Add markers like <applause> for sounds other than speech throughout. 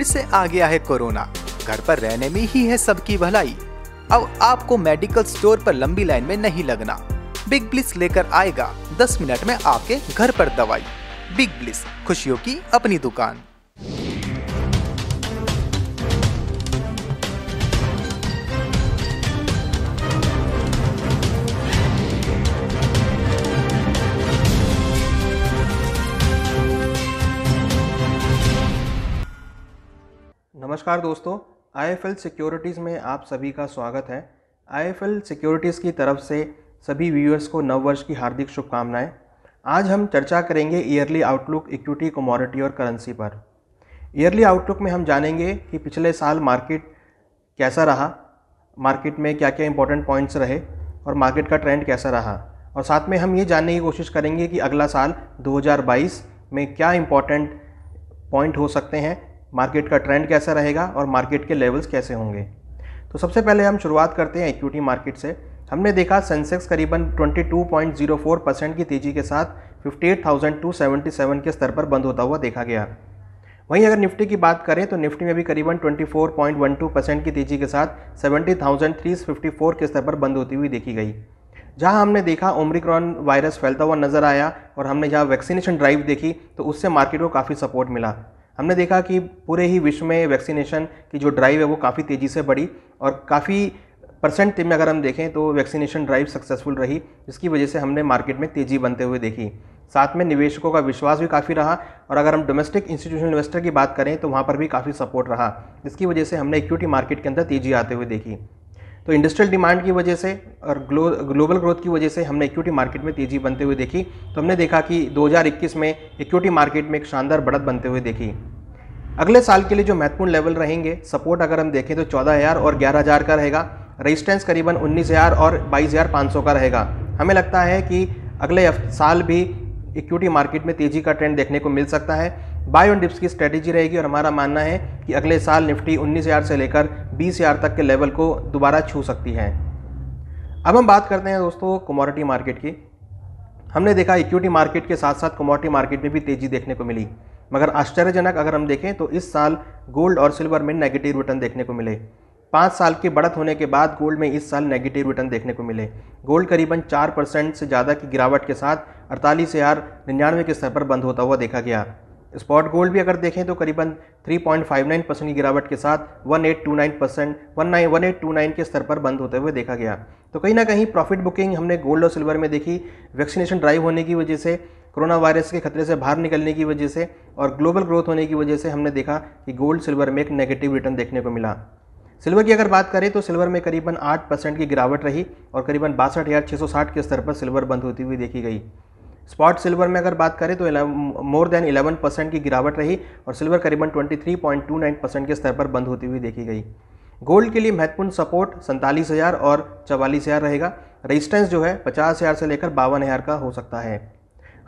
फिर से आ गया है कोरोना घर पर रहने में ही है सबकी भलाई अब आपको मेडिकल स्टोर पर लंबी लाइन में नहीं लगना बिग ब्लिस लेकर आएगा 10 मिनट में आपके घर पर दवाई बिग ब्लिस खुशियों की अपनी दुकान नमस्कार दोस्तों आई सिक्योरिटीज़ में आप सभी का स्वागत है आई सिक्योरिटीज़ की तरफ से सभी व्यूअर्स को नववर्ष की हार्दिक शुभकामनाएं आज हम चर्चा करेंगे ईयरली आउटलुक इक्विटी कमोडिटी और करेंसी पर ईयरली आउटलुक में हम जानेंगे कि पिछले साल मार्केट कैसा रहा मार्केट में क्या क्या इंपॉर्टेंट पॉइंट्स रहे और मार्केट का ट्रेंड कैसा रहा और साथ में हम ये जानने की कोशिश करेंगे कि अगला साल 2022 में क्या इम्पॉर्टेंट पॉइंट हो सकते हैं मार्केट का ट्रेंड कैसा रहेगा और मार्केट के लेवल्स कैसे होंगे तो सबसे पहले हम शुरुआत करते हैं इक्विटी मार्केट से हमने देखा सेंसेक्स करीबन 22.04 परसेंट की तेज़ी के साथ 58,277 के स्तर पर बंद होता हुआ देखा गया वहीं अगर निफ्टी की बात करें तो निफ्टी में भी करीबन 24.12 परसेंट की तेज़ी के साथ 70,354 के स्तर पर बंद होती हुई देखी गई जहां हमने देखा ओमरिक्रॉन वायरस फैलता हुआ नज़र आया और हमने जहां वैक्सीनेशन ड्राइव देखी तो उससे मार्केट को काफ़ी सपोर्ट मिला हमने देखा कि पूरे ही विश्व में वैक्सीनेशन की जो ड्राइव है वो काफ़ी तेज़ी से बढ़ी और काफ़ी परसेंट में अगर हम देखें तो वैक्सीनेशन ड्राइव सक्सेसफुल रही जिसकी वजह से हमने मार्केट में तेज़ी बनते हुए देखी साथ में निवेशकों का विश्वास भी काफ़ी रहा और अगर हम डोमेस्टिक इंस्टीट्यूशनल इन्वेस्टर की बात करें तो वहाँ पर भी काफ़ी सपोर्ट रहा जिसकी वजह से हमने इक्विटी मार्केट के अंदर तेज़ी आते हुए देखी तो इंडस्ट्रियल डिमांड की वजह से और ग्लो ग्लोबल ग्रोथ की वजह से हमने इक्विटी मार्केट में तेज़ी बनते हुए देखी तो हमने देखा कि 2021 में इक्विटी मार्केट में एक शानदार बढ़त बनते हुए देखी अगले साल के लिए जो महत्वपूर्ण लेवल रहेंगे सपोर्ट अगर हम देखें तो चौदह हज़ार और ग्यारह हज़ार का रहेगा रेजिस्टेंस करीबन उन्नीस हज़ार और बाईस हज़ार पाँच सौ का रहेगा हमें लगता है कि अगले साल भी इक्विटी मार्केट में तेज़ी का ट्रेंड देखने को मिल सकता है बाय ऑन डिप्स की स्ट्रैटेजी रहेगी और हमारा मानना है कि अगले साल निफ्टी 19,000 से लेकर 20,000 तक के लेवल को दोबारा छू सकती है अब हम बात करते हैं दोस्तों कमोडिटी मार्केट की हमने देखा इक्विटी मार्केट के साथ साथ कमोडिटी मार्केट में भी तेज़ी देखने को मिली मगर आश्चर्यजनक अगर हम देखें तो इस साल गोल्ड और सिल्वर में नेगेटिव रिटर्न देखने को मिले पाँच साल की बढ़त होने के बाद गोल्ड में इस साल नेगेटिव रिटर्न देखने को मिले गोल्ड करीबन चार परसेंट से ज़्यादा की गिरावट के साथ अड़तालीस हज़ार निन्यानवे के स्तर पर बंद होता हुआ देखा गया स्पॉट गोल्ड भी अगर देखें तो करीबन 3.59 परसेंट की गिरावट के साथ 1829 परसेंट वन नाइन के स्तर पर बंद होते हुए देखा गया तो कहीं ना कहीं प्रॉफिट बुकिंग हमने गोल्ड और सिल्वर में देखी वैक्सीनेशन ड्राइव होने की वजह से कोरोना वायरस के खतरे से बाहर निकलने की वजह से और ग्लोबल ग्रोथ होने की वजह से हमने देखा कि गोल्ड सिल्वर में एक नेगेटिव रिटर्न देखने को मिला सिल्वर की अगर बात करें तो सिल्वर में करीबन आठ परसेंट की गिरावट रही और करीबन बासठ हज़ार छः सौ साठ के स्तर पर सिल्वर बंद होती हुई देखी गई स्पॉट सिल्वर में अगर बात करें तो मोर देन 11 परसेंट की गिरावट रही और सिल्वर करीबन 23.29 परसेंट के स्तर पर बंद होती हुई देखी गई गोल्ड के लिए महत्वपूर्ण सपोर्ट सैंतालीस हज़ार और चवालीस हज़ार रहेगा रजिस्टेंस जो है पचास हज़ार से लेकर बावन हज़ार का हो सकता है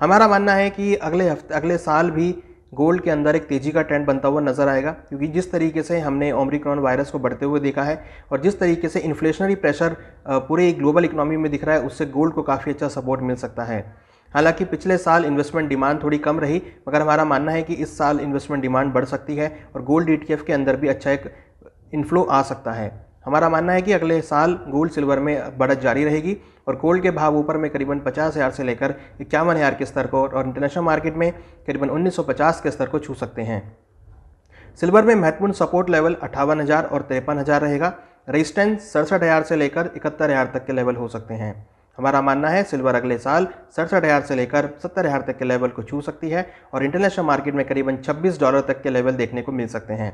हमारा मानना है कि अगले हफ्ते अगले साल भी गोल्ड के अंदर एक तेज़ी का ट्रेंड बनता हुआ नजर आएगा क्योंकि जिस तरीके से हमने ओमरिक्रॉन वायरस को बढ़ते हुए देखा है और जिस तरीके से इन्फ्लेशनरी प्रेशर पूरे ग्लोबल इकोनॉमी में दिख रहा है उससे गोल्ड को काफ़ी अच्छा सपोर्ट मिल सकता है हालांकि पिछले साल इन्वेस्टमेंट डिमांड थोड़ी कम रही मगर हमारा मानना है कि इस साल इन्वेस्टमेंट डिमांड बढ़ सकती है और गोल्ड ई e के अंदर भी अच्छा एक इन्फ्लो आ सकता है हमारा मानना है कि अगले साल गोल्ड सिल्वर में बढ़त जारी रहेगी और गोल्ड के भाव ऊपर में करीबन पचास हज़ार से लेकर इक्यावन हज़ार के स्तर को और इंटरनेशनल मार्केट में करीबन 1950 के स्तर को छू सकते हैं सिल्वर में महत्वपूर्ण सपोर्ट लेवल अट्ठावन हज़ार और तिरपन हज़ार रहेगा रेजिस्टेंस सड़सठ हज़ार से लेकर इकहत्तर हज़ार तक के लेवल हो सकते हैं हमारा मानना है सिल्वर अगले साल सड़सठ हज़ार से लेकर सत्तर हज़ार तक के लेवल को छू सकती है और इंटरनेशनल मार्केट में करीबन छब्बीस डॉलर तक के लेवल देखने को मिल सकते हैं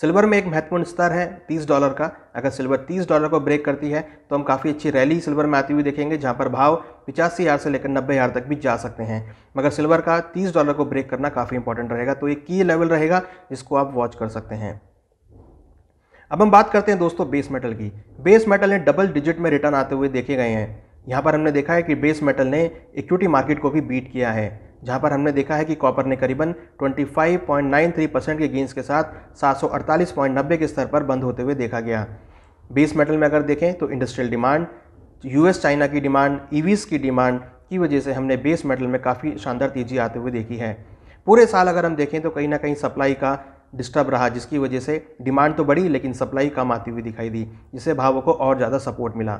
सिल्वर में एक महत्वपूर्ण स्तर है 30 डॉलर का अगर सिल्वर 30 डॉलर को ब्रेक करती है तो हम काफ़ी अच्छी रैली सिल्वर में आती हुई देखेंगे जहां पर भाव पिचासी हज़ार से लेकर नब्बे हज़ार तक भी जा सकते हैं मगर सिल्वर का 30 डॉलर को ब्रेक करना काफ़ी इंपॉर्टेंट रहेगा तो ये की लेवल रहेगा जिसको आप वॉच कर सकते हैं अब हम बात करते हैं दोस्तों बेस मेटल की बेस मेटल ने डबल डिजिट में रिटर्न आते हुए देखे गए हैं यहाँ पर हमने देखा है कि बेस मेटल ने इक्विटी मार्केट को भी बीट किया है जहां पर हमने देखा है कि कॉपर ने करीबन 25.93 परसेंट के गेंस के साथ सात के स्तर पर बंद होते हुए देखा गया बेस मेटल में अगर देखें तो इंडस्ट्रियल डिमांड यूएस चाइना की डिमांड ईवीस की डिमांड की वजह से हमने बेस मेटल में काफ़ी शानदार तेज़ी आते हुए देखी है पूरे साल अगर हम देखें तो कहीं ना कहीं सप्लाई का डिस्टर्ब रहा जिसकी वजह से डिमांड तो बढ़ी लेकिन सप्लाई कम आती हुई दिखाई दी जिससे भावों को और ज़्यादा सपोर्ट मिला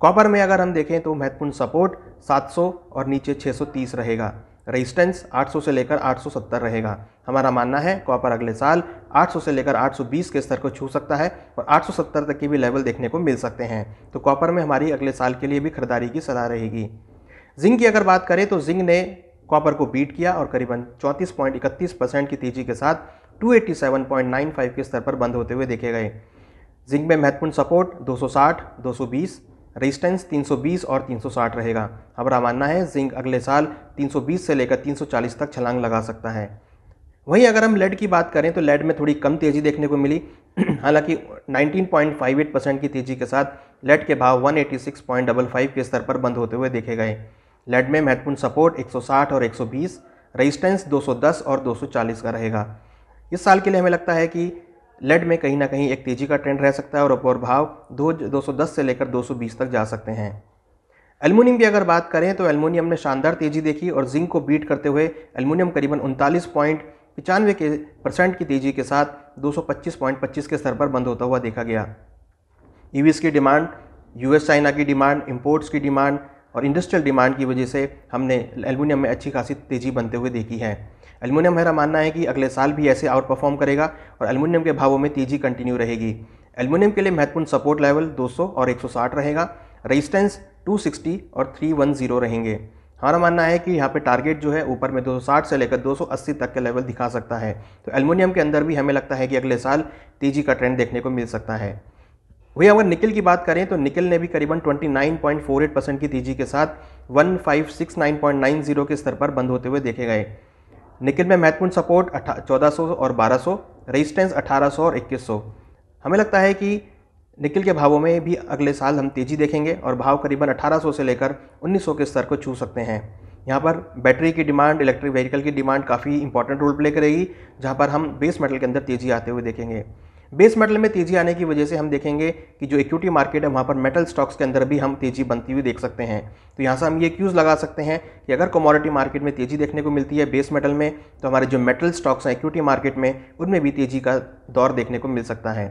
कॉपर में अगर हम देखें तो महत्वपूर्ण सपोर्ट 700 और नीचे 630 रहेगा रेजिस्टेंस 800 से लेकर 870 रहेगा हमारा मानना है कॉपर अगले साल 800 से लेकर 820 के स्तर को छू सकता है और 870 तक की भी लेवल देखने को मिल सकते हैं तो कॉपर में हमारी अगले साल के लिए भी खरीदारी की सलाह रहेगी जिंक की अगर बात करें तो जिंक ने कॉपर को बीट किया और करीबन चौंतीस पॉइंट इकतीस परसेंट की तेजी के साथ 287.95 के स्तर पर बंद होते हुए देखे गए जिंक में महत्वपूर्ण सपोर्ट 260, 220 रेजिस्टेंस 320 और 360 रहेगा हमारा मानना है जिंक अगले साल 320 से लेकर 340 तक छलांग लगा सकता है वहीं अगर हम लेड की बात करें तो लेड में थोड़ी कम तेज़ी देखने को मिली <clears throat> हालांकि 19.58 परसेंट की तेज़ी के साथ लेड के भाव 186.55 के स्तर पर बंद होते हुए देखे गए लेड में महत्वपूर्ण सपोर्ट 160 और 120 रेजिस्टेंस 210 और 240 का रहेगा इस साल के लिए हमें लगता है कि लेड में कहीं ना कहीं एक तेज़ी का ट्रेंड रह सकता है और अपर भाव दो दस से लेकर 220 तक जा सकते हैं एलमिनियम की अगर बात करें तो एलमिनियम ने शानदार तेज़ी देखी और जिंक को बीट करते हुए एलमिनियम करीबन उनतालीस पॉइंट पचानवे के परसेंट की तेज़ी के साथ 225.25 के स्तर पर बंद होता हुआ देखा गया ईवीस e की डिमांड यूएस चाइना की डिमांड इंपोर्ट्स की डिमांड और इंडस्ट्रियल डिमांड की वजह से हमने एलमिनियम में अच्छी खासी तेज़ी बनते हुए देखी है एलमिनियम मेरा मानना है कि अगले साल भी ऐसे आउट परफॉर्म करेगा और एलमिनियम के भावों में तेज़ी कंटिन्यू रहेगी एलमिनियम के लिए महत्वपूर्ण सपोर्ट लेवल 200 और 160 रहेगा रेजिस्टेंस 260 और 310 रहेंगे हमारा मानना है कि यहाँ पे टारगेट जो है ऊपर में 260 से लेकर 280 तक के लेवल दिखा सकता है तो एलमिनियम के अंदर भी हमें लगता है कि अगले साल तेज़ी का ट्रेंड देखने को मिल सकता है वहीं अगर निकल की बात करें तो निकल ने भी करीबन 29.48 परसेंट की तेजी के साथ 1569.90 के स्तर पर बंद होते हुए देखे गए निकल में महत्वपूर्ण सपोर्ट 1400 और 1200 रजिस्टेंस अठारह और 2100 हमें लगता है कि निकल के भावों में भी अगले साल हम तेज़ी देखेंगे और भाव करीबन 1800 से लेकर 1900 के स्तर को छू सकते हैं यहाँ पर बैटरी की डिमांड इलेक्ट्रिक व्हीकल की डिमांड काफ़ी इंपॉर्टेंट रोल प्ले करेगी जहाँ पर हम बेस मेटल के अंदर तेज़ी आते हुए देखेंगे बेस मेटल में तेजी आने की वजह से हम देखेंगे कि जो इक्विटी मार्केट है वहाँ पर मेटल स्टॉक्स के अंदर भी हम तेजी बनती हुई देख सकते हैं तो यहाँ से हम ये क्यूज़ लगा सकते हैं कि अगर कमोडिटी मार्केट में तेजी देखने को मिलती है बेस मेटल में तो हमारे जो मेटल स्टॉक्स हैं इक्विटी मार्केट में उनमें भी तेजी का दौर देखने को मिल सकता है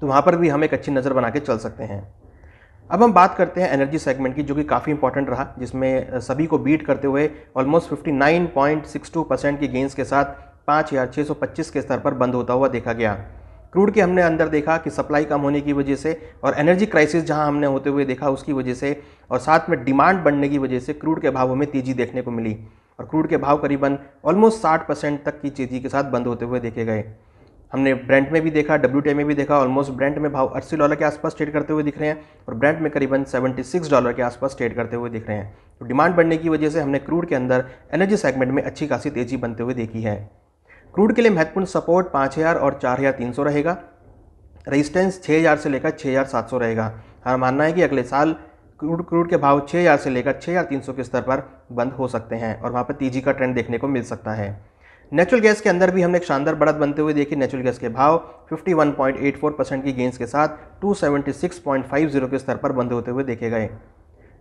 तो वहाँ पर भी हम एक अच्छी नज़र बना के चल सकते हैं अब हम बात करते हैं एनर्जी सेगमेंट की जो कि काफ़ी इंपॉर्टेंट रहा जिसमें सभी को बीट करते हुए ऑलमोस्ट फिफ्टी परसेंट की गेंस के साथ पाँच हज़ार छः सौ पच्चीस के स्तर पर बंद होता हुआ देखा गया क्रूड के हमने अंदर देखा कि सप्लाई कम होने की वजह से और एनर्जी क्राइसिस जहां हमने होते हुए देखा उसकी वजह से और साथ में डिमांड बढ़ने की वजह से क्रूड के भावों में तेज़ी देखने को मिली और क्रूड के भाव करीबन ऑलमोस्ट साठ परसेंट तक की तेज़ी के साथ बंद होते हुए देखे गए हमने ब्रांड में भी देखा डब्ल्यू में भी देखा ऑलमोस्ट ब्रांड में भाव अस्सी डॉलर के आसपास ट्रेड करते हुए दिख रहे हैं और ब्रांड में करीबन सिक्स डॉलर के आसपास ट्रेड करते हुए दिख रहे हैं तो डिमांड बढ़ने की वजह से हमने क्रूड के अंदर एनर्जी सेगमेंट में अच्छी खासी तेज़ी बनते हुए देखी है क्रूड के लिए महत्वपूर्ण सपोर्ट पाँच हज़ार और चार हज़ार तीन सौ रहेगा रेजिस्टेंस छः हज़ार से लेकर छः हज़ार सात सौ रहेगा हमारा मानना है कि अगले साल क्रूड क्रूड के भाव छः हज़ार से लेकर छः हज़ार तीन सौ के स्तर पर बंद हो सकते हैं और वहाँ पर तेजी का ट्रेंड देखने को मिल सकता है नेचुरल गैस के अंदर भी हमने एक शानदार बढ़त बनते हुए देखी नेचुरल गैस के भाव 51.84 परसेंट की गेंस के साथ 276.50 के स्तर पर बंद होते हुए देखे गए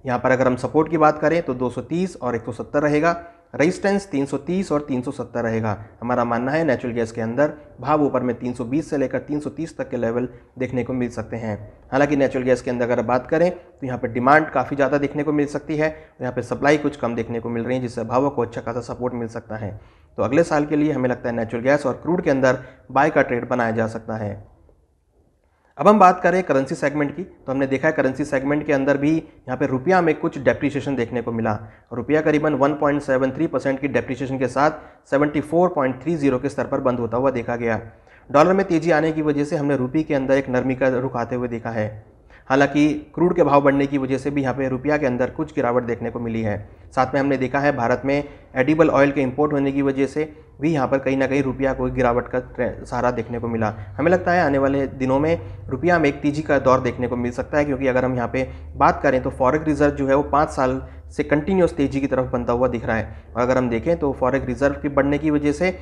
यहाँ पर अगर हम सपोर्ट की बात करें तो 230 और 170 रहेगा रजिस्टेंस 330 और 370 रहेगा हमारा मानना है नेचुरल गैस के अंदर भाव ऊपर में 320 से लेकर 330 तक के लेवल देखने को मिल सकते हैं हालांकि नेचुरल गैस के अंदर अगर बात करें तो यहाँ पर डिमांड काफ़ी ज़्यादा देखने को मिल सकती है यहाँ पर सप्लाई कुछ कम देखने को मिल रही है जिससे भावों को अच्छा खासा सपोर्ट मिल सकता है तो अगले साल के लिए हमें लगता है नेचुरल गैस और क्रूड के अंदर बाय का ट्रेड बनाया जा सकता है अब हम बात करें करेंसी सेगमेंट की तो हमने देखा है करेंसी सेगमेंट के अंदर भी यहाँ पे रुपया में कुछ डेप्रीशिएशन देखने को मिला रुपया करीबन 1.73 परसेंट की डेप्रीशिएशन के साथ 74.30 के स्तर पर बंद होता हुआ देखा गया डॉलर में तेजी आने की वजह से हमने रुपये के अंदर एक नरमी का रुख आते हुए देखा है हालांकि क्रूड के भाव बढ़ने की वजह से भी यहाँ पे रुपया के अंदर कुछ गिरावट देखने को मिली है साथ में हमने देखा है भारत में एडिबल ऑयल के इंपोर्ट होने की वजह से भी यहाँ पर कहीं ना कहीं रुपया को गिरावट का सहारा देखने को मिला हमें लगता है आने वाले दिनों में रुपया में एक तेजी का दौर देखने को मिल सकता है क्योंकि अगर हम यहाँ पे बात करें तो फॉरेन रिजर्व जो है वो पाँच साल से कंटिन्यूस तेजी की तरफ बनता हुआ दिख रहा है और अगर हम देखें तो फॉरेन रिजर्व की बढ़ने की वजह से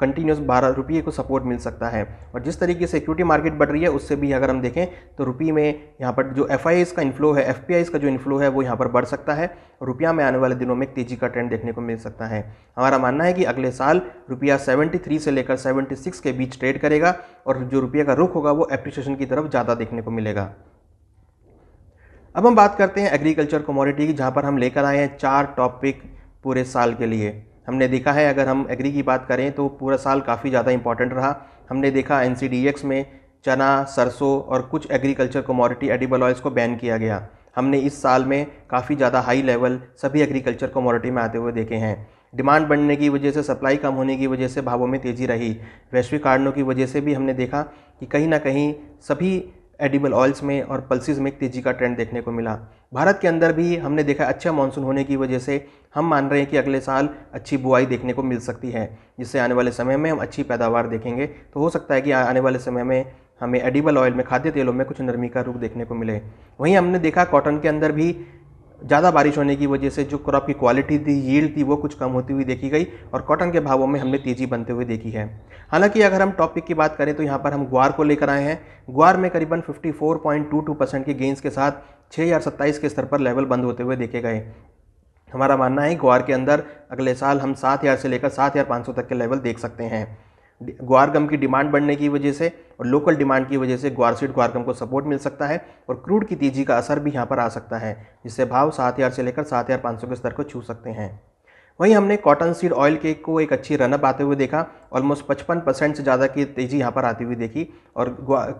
कंटिन्यूस बारह रुपये को सपोर्ट मिल सकता है और जिस तरीके से इक्विटी मार्केट बढ़ रही है उससे भी अगर हम देखें तो रुपये में यहाँ पर जो एफ का इन्फ्लो है एफ का जो इन्फ्लो है वो यहाँ पर बढ़ सकता है और रुपया में आने वाले दिनों में तेज़ी का ट्रेंड देखने को मिल सकता है हमारा मानना है कि अगले साल रुपया सेवेंटी से लेकर सेवेंटी के बीच ट्रेड करेगा और जो रुपये का रुख होगा वो एप्रिसिएशन की तरफ ज़्यादा देखने को मिलेगा अब हम बात करते हैं एग्रीकल्चर कमोडिटी की जहाँ पर हम लेकर आए हैं चार टॉपिक पूरे साल के लिए हमने देखा है अगर हम एग्री की बात करें तो पूरा साल काफ़ी ज़्यादा इंपॉर्टेंट रहा हमने देखा एन e में चना सरसों और कुछ एग्रीकल्चर कमोडिटी एडिबल ऑयल्स को बैन किया गया हमने इस साल में काफ़ी ज़्यादा हाई लेवल सभी एग्रीकल्चर कमोडिटी में आते हुए देखे हैं डिमांड बढ़ने की वजह से सप्लाई कम होने की वजह से भावों में तेज़ी रही वैश्विक कारणों की वजह से भी हमने देखा कि कहीं ना कहीं सभी एडिबल ऑयल्स में और पल्सिस में तेज़ी का ट्रेंड देखने को मिला भारत के अंदर भी हमने देखा अच्छा मानसून होने की वजह से हम मान रहे हैं कि अगले साल अच्छी बुआई देखने को मिल सकती है जिससे आने वाले समय में हम अच्छी पैदावार देखेंगे तो हो सकता है कि आने वाले समय में हमें एडिबल ऑयल में खाद्य तेलों में कुछ नरमी का रुख देखने को मिले वहीं हमने देखा कॉटन के अंदर भी ज़्यादा बारिश होने की वजह से जो क्रॉप की क्वालिटी थी यील्ड थी वो कुछ कम होती हुई देखी गई और कॉटन के भावों में हमने तेज़ी बनते हुए देखी है हालांकि अगर हम टॉपिक की बात करें तो यहाँ पर हम ग्वार को लेकर आए हैं ग्वार में करीबन 54.22 परसेंट के गेंस के साथ छः सत्ताईस के स्तर पर लेवल बंद होते हुए देखे गए हमारा मानना है ग्वार के अंदर अगले साल हम सात हज़ार से लेकर सात हज़ार पाँच सौ तक के लेवल देख सकते हैं ग्वार गम की डिमांड बढ़ने की वजह से और लोकल डिमांड की वजह से ग्वार सीड ग्वार गम को सपोर्ट मिल सकता है और क्रूड की तेजी का असर भी यहाँ पर आ सकता है जिससे भाव सात हज़ार से लेकर सात हज़ार पाँच सौ के स्तर को छू सकते हैं वहीं हमने कॉटन सीड ऑयल केक को एक अच्छी रनअप आते हुए देखा ऑलमोस्ट पचपन परसेंट से ज़्यादा की तेज़ी यहाँ पर आती हुई देखी और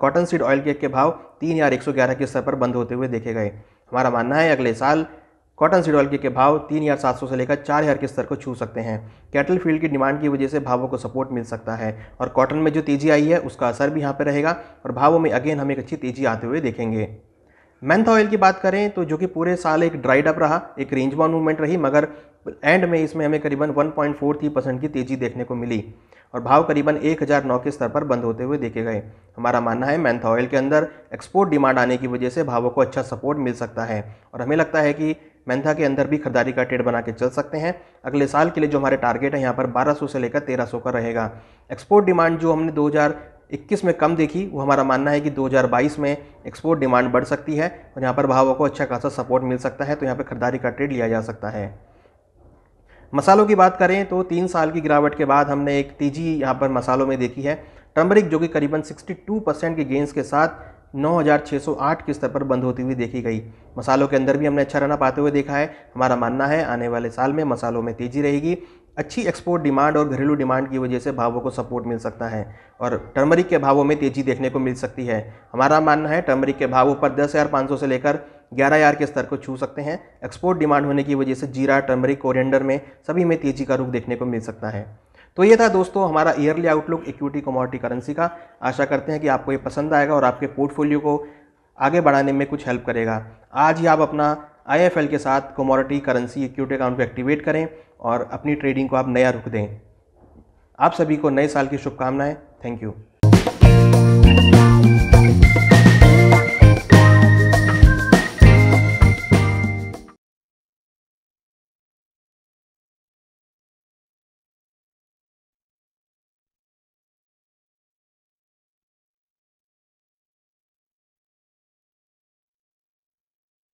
कॉटन सीड ऑयल केक के भाव तीन हज़ार एक सौ ग्यारह के स्तर पर बंद होते हुए देखे गए हमारा मानना है अगले साल कॉटन सीड ऑयल के भाव तीन हज़ार सात सौ से लेकर चार हज़ार के स्तर को छू सकते हैं कैटल फील्ड की डिमांड की वजह से भावों को सपोर्ट मिल सकता है और कॉटन में जो तेज़ी आई है उसका असर भी यहाँ पर रहेगा और भावों में अगेन हम एक अच्छी तेज़ी आते हुए देखेंगे मैंथ ऑयल की बात करें तो जो कि पूरे साल एक ड्राइड अप रहा एक रेंज बाउंड मूवमेंट रही मगर एंड में इसमें हमें करीबन 1.43 परसेंट की तेज़ी देखने को मिली और भाव करीबन 1009 के स्तर पर बंद होते हुए देखे गए हमारा मानना है मैंथ ऑयल के अंदर एक्सपोर्ट डिमांड आने की वजह से भावों को अच्छा सपोर्ट मिल सकता है और हमें लगता है कि मैंथा के अंदर भी खरीदारी का ट्रेड बना के चल सकते हैं अगले साल के लिए जो हमारे टारगेट है यहाँ पर 1200 से लेकर 1300 का रहेगा एक्सपोर्ट डिमांड जो हमने 2021 में कम देखी वो हमारा मानना है कि 2022 में एक्सपोर्ट डिमांड बढ़ सकती है और यहाँ पर भावों को अच्छा खासा सपोर्ट मिल सकता है तो यहाँ पर खरीदारी का ट्रेड लिया जा सकता है मसालों की बात करें तो तीन साल की गिरावट के बाद हमने एक तेजी यहाँ पर मसालों में देखी है टर्मरिक जो कि करीबन 62 परसेंट के गेंस के साथ 9,608 के स्तर पर बंद होती हुई देखी गई मसालों के अंदर भी हमने अच्छा रहना पाते हुए देखा है हमारा मानना है आने वाले साल में मसालों में तेज़ी रहेगी अच्छी एक्सपोर्ट डिमांड और घरेलू डिमांड की वजह से भावों को सपोर्ट मिल सकता है और टर्मरिक के भावों में तेज़ी देखने को मिल सकती है हमारा मानना है टर्मरिक के भाव ऊपर दस हज़ार पाँच सौ से लेकर ग्यारह हज़ार के स्तर को छू सकते हैं एक्सपोर्ट डिमांड होने की वजह से जीरा टर्मरिक कोरिएंडर में सभी में तेज़ी का रुख देखने को मिल सकता है तो ये था दोस्तों हमारा yearly outlook equity commodity currency का आशा करते हैं कि आपको ये पसंद आएगा और आपके पोर्टफोलियो को आगे बढ़ाने में कुछ हेल्प करेगा आज ही आप अपना आई के साथ कमोडिटी करेंसी इक्विटी अकाउंट को एक्टिवेट करें और अपनी ट्रेडिंग को आप नया रुख दें आप सभी को नए साल की शुभकामनाएं थैंक यू